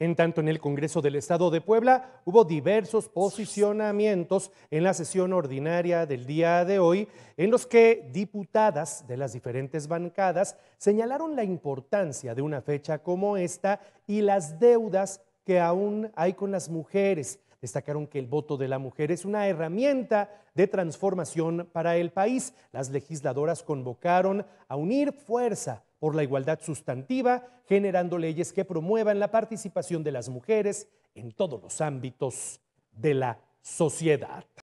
En tanto, en el Congreso del Estado de Puebla hubo diversos posicionamientos en la sesión ordinaria del día de hoy, en los que diputadas de las diferentes bancadas señalaron la importancia de una fecha como esta y las deudas que aún hay con las mujeres. Destacaron que el voto de la mujer es una herramienta de transformación para el país. Las legisladoras convocaron a unir fuerza por la igualdad sustantiva, generando leyes que promuevan la participación de las mujeres en todos los ámbitos de la sociedad.